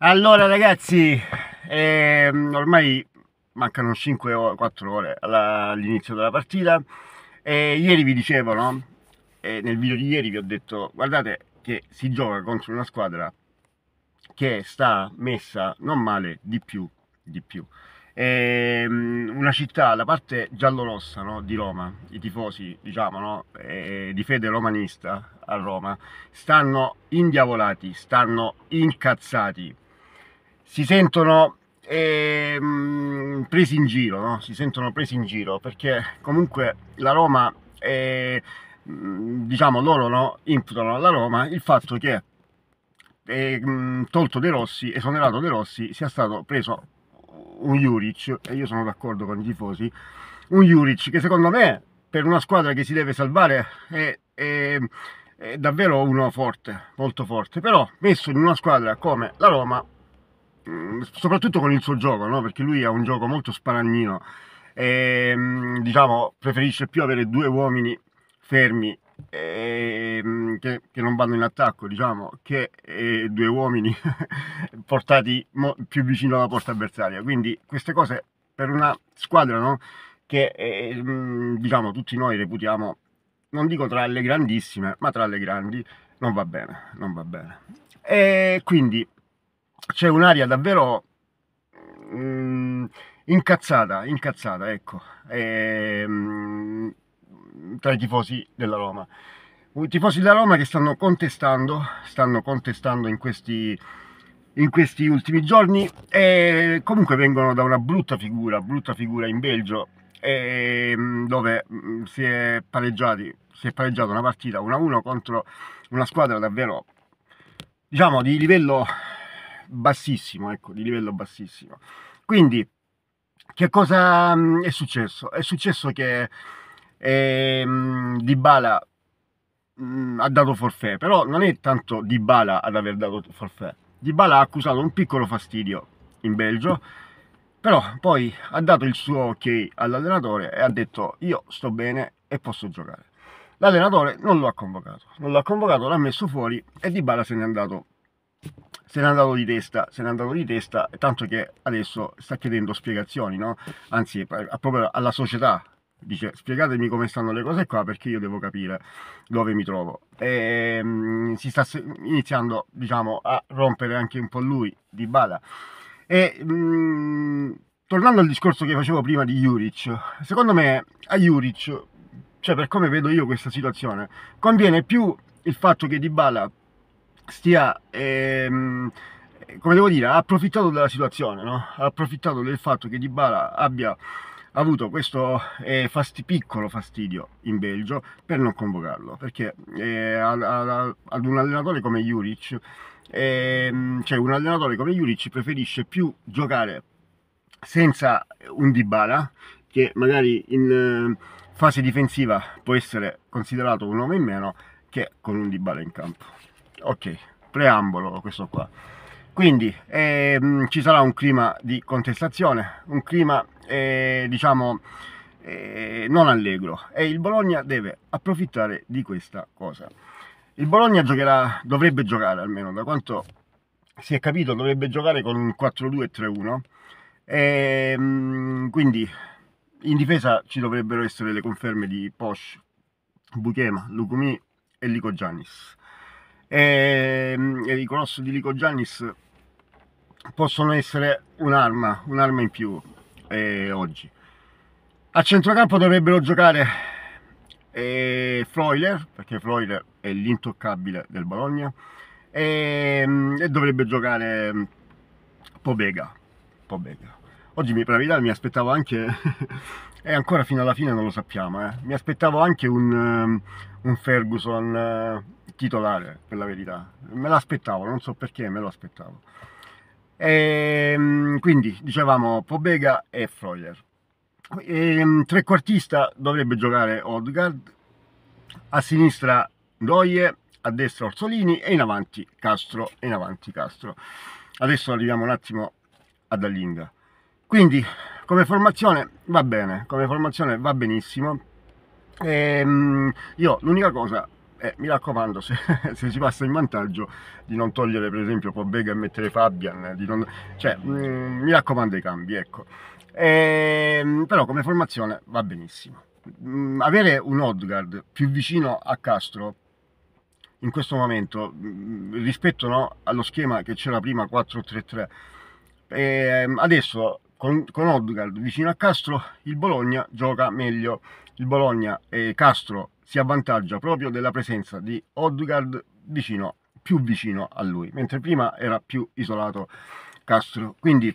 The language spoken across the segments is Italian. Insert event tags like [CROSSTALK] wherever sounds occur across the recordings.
Allora ragazzi, ehm, ormai mancano 5 o 4 ore all'inizio della partita e ieri vi dicevo, no? E nel video di ieri vi ho detto, guardate che si gioca contro una squadra che sta messa non male di più, di più. E, ehm, una città, la parte giallorossa no? di Roma, i tifosi diciamo no? e, di fede romanista a Roma, stanno indiavolati, stanno incazzati si sentono eh, presi in giro, no? si sentono presi in giro perché comunque la Roma, eh, diciamo loro no? imputano alla Roma il fatto che eh, tolto De Rossi, esonerato De Rossi, sia stato preso un Juric, e io sono d'accordo con i tifosi, un Juric che secondo me per una squadra che si deve salvare è, è, è davvero uno forte, molto forte, però messo in una squadra come la Roma soprattutto con il suo gioco, no? perché lui ha un gioco molto sparagnino e ehm, diciamo preferisce più avere due uomini fermi e, ehm, che, che, non vanno in attacco, diciamo, che eh, due uomini [LAUGHS] portati mo, più vicino alla porta avversaria. Quindi queste cose per una squadra no? che e, ehm, diciamo tutti noi reputiamo, non dico tra le grandissime, ma tra le grandi, non va bene, non va bene. E quindi c'è un'aria davvero mh, mm, incazzata, incazzata, ecco, e, ehm, mh, tra i tifosi della Roma. I tifosi della Roma che stanno contestando, stanno contestando in questi, in questi ultimi giorni e comunque vengono da una brutta figura, brutta figura in Belgio e, ehm, dove mm, si è, si è pareggiata una partita 1-1 contro una squadra davvero diciamo di livello bassissimo, ecco, di livello bassissimo. Quindi, che cosa mm, è successo? È successo che eh, Dybala mh, mm, ha dato forfè, però non è tanto Dybala ad aver dato forfè. Dybala ha accusato un piccolo fastidio in Belgio, però poi ha dato il suo ok all'allenatore e ha detto io sto bene e posso giocare. L'allenatore non lo ha convocato, non l'ha convocato, l'ha messo fuori e Dybala se n'è andato se n'è andato di testa, se n'è andato di testa, tanto che adesso sta chiedendo spiegazioni, no? Anzi, proprio alla società dice spiegatemi come stanno le cose qua perché io devo capire dove mi trovo e ehm, si sta iniziando diciamo a rompere anche un po' lui di bala e um, tornando al discorso che facevo prima di Juric secondo me a Juric cioè per come vedo io questa situazione conviene più il fatto che Di Bala stia, ehm, come devo dire, ha approfittato della situazione, no? ha approfittato del fatto che Dybala abbia avuto questo eh, fasti, piccolo fastidio in Belgio per non convocarlo, perché eh, a, a, ad un allenatore come Juric, eh, cioè un allenatore come Juric preferisce più giocare senza un Dybala, che magari in eh, fase difensiva può essere considerato un uomo in meno, che con un Dybala in campo ok, preambolo questo qua. Quindi ehm, ci sarà un clima di contestazione, un clima eh, diciamo eh, non allegro e il Bologna deve approfittare di questa cosa. Il Bologna giocherà, dovrebbe giocare almeno da quanto si è capito, dovrebbe giocare con un 4-2-3-1 ehm, quindi in difesa ci dovrebbero essere le conferme di Posh, Buchema, Lucumi e Lico Giannis e, ehm, e i colossi di Lico Giannis possono essere un'arma, un'arma in più eh, oggi. A centrocampo dovrebbero giocare eh, Freuler, perché Freuler è l'intoccabile del Bologna, e, ehm, e dovrebbe giocare mm, Pobega. Pobega. Oggi mi, per mi aspettavo anche, [LAUGHS] e ancora fino alla fine non lo sappiamo, eh, mi aspettavo anche un, mm, un Ferguson titolare per la verità, me l'aspettavo, non so perché me lo aspettavo. E, ehm, quindi dicevamo Pobega e Freuler. E, ehm, trequartista dovrebbe giocare Odgard, a sinistra Doie, a destra Orsolini e in avanti Castro, e in avanti Castro. Adesso arriviamo un attimo a Dallinga. Quindi come formazione va bene, come formazione va benissimo. E, ehm, io l'unica cosa eh, mi raccomando, se, [LAUGHS] se, si passa in vantaggio di non togliere per esempio Pobega e mettere Fabian, non, cioè, mh, mm, mi raccomando i cambi, ecco. E, ehm, però come formazione va benissimo. Mh, mm, avere un Odgard più vicino a Castro in questo momento, mh, mm, rispetto no, allo schema che c'era prima 4-3-3, ehm, adesso con, con Odgard vicino a Castro il Bologna gioca meglio. Il Bologna e Castro si avvantaggia proprio della presenza di Odegaard vicino, più vicino a lui, mentre prima era più isolato Castro. Quindi,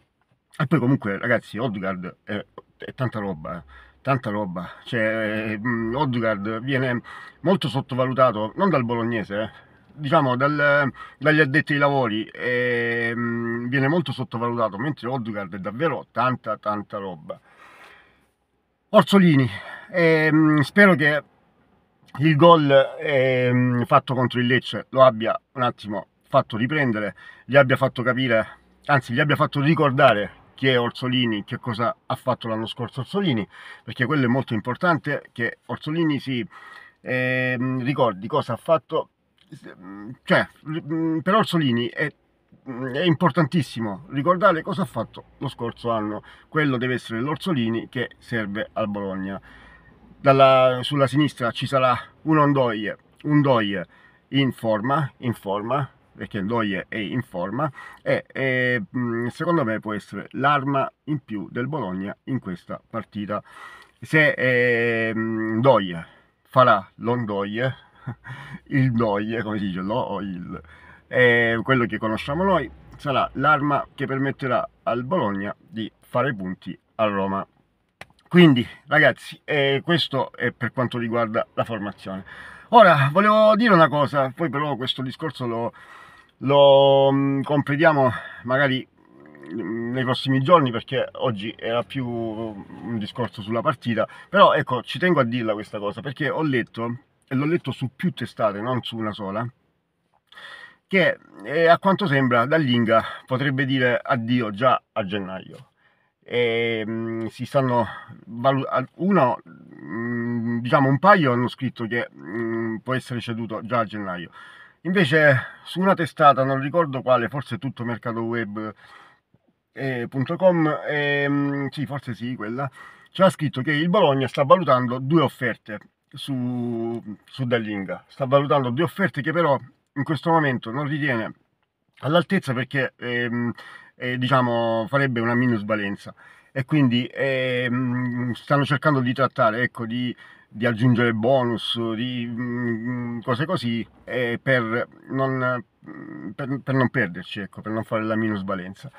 e poi comunque ragazzi, Odegaard è, è tanta roba, eh, tanta roba. Cioè, mm, Odegaard viene molto sottovalutato, non dal bolognese, eh, diciamo dal, dagli addetti ai lavori eh, viene molto sottovalutato mentre Odegaard è davvero tanta tanta roba Orsolini eh, spero che il gol ehm, fatto contro il Lecce lo abbia un attimo fatto riprendere, gli abbia fatto capire, anzi gli abbia fatto ricordare chi è Orsolini, che cosa ha fatto l'anno scorso Orsolini, perché quello è molto importante, che Orsolini si ehm, ricordi cosa ha fatto, cioè mm, per Orsolini è mm, è importantissimo ricordare cosa ha fatto lo scorso anno. Quello deve essere l'Orsolini che serve al Bologna dalla, sulla sinistra ci sarà un Ondoie, Ondoie in forma, in forma, perché Ondoie è in forma, e, e mm, secondo me può essere l'arma in più del Bologna in questa partita. Se eh, Ndoye mm, farà l'Ondoie, [LAUGHS] il Ndoye, come si dice, lo, quello che conosciamo noi, sarà l'arma che permetterà al Bologna di fare punti a Roma. Quindi ragazzi, eh, questo è per quanto riguarda la formazione. Ora, volevo dire una cosa, poi però questo discorso lo, lo mh, mm, completiamo magari mm, nei prossimi giorni perché oggi era più un discorso sulla partita però ecco ci tengo a dirla questa cosa perché ho letto e l'ho letto su più testate non su una sola che eh, a quanto sembra Dallinga potrebbe dire addio già a gennaio e, ehm, mh, si stanno uno mh, mm, diciamo un paio hanno scritto che mh, mm, può essere ceduto già a gennaio invece su una testata non ricordo quale forse tutto mercato web eh, .com, eh, sì forse sì quella c'è scritto che il Bologna sta valutando due offerte su, su Dallinga sta valutando due offerte che però in questo momento non ritiene all'altezza perché ehm, eh, diciamo, farebbe una minusvalenza e quindi ehm, stanno cercando di trattare, ecco, di, di aggiungere bonus, di mh, mm, cose così, eh, per, non, mm, per, per, non, perderci, ecco, per non fare la minusvalenza.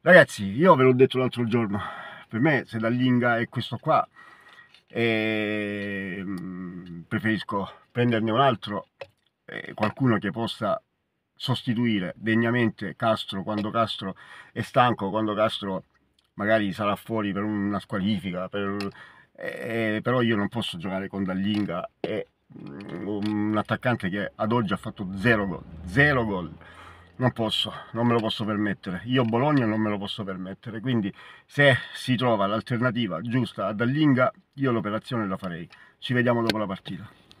Ragazzi, io ve l'ho detto l'altro giorno, per me se Dallinga è questo qua, eh, preferisco prenderne un altro, eh, qualcuno che possa sostituire degnamente Castro quando Castro è stanco, quando Castro magari sarà fuori per una squalifica, per, eh, però io non posso giocare con Dallinga, è mm, un attaccante che ad oggi ha fatto zero gol, zero gol. Non posso, non me lo posso permettere. Io Bologna non me lo posso permettere. Quindi se si trova l'alternativa giusta a Dallinga, io l'operazione la farei. Ci vediamo dopo la partita.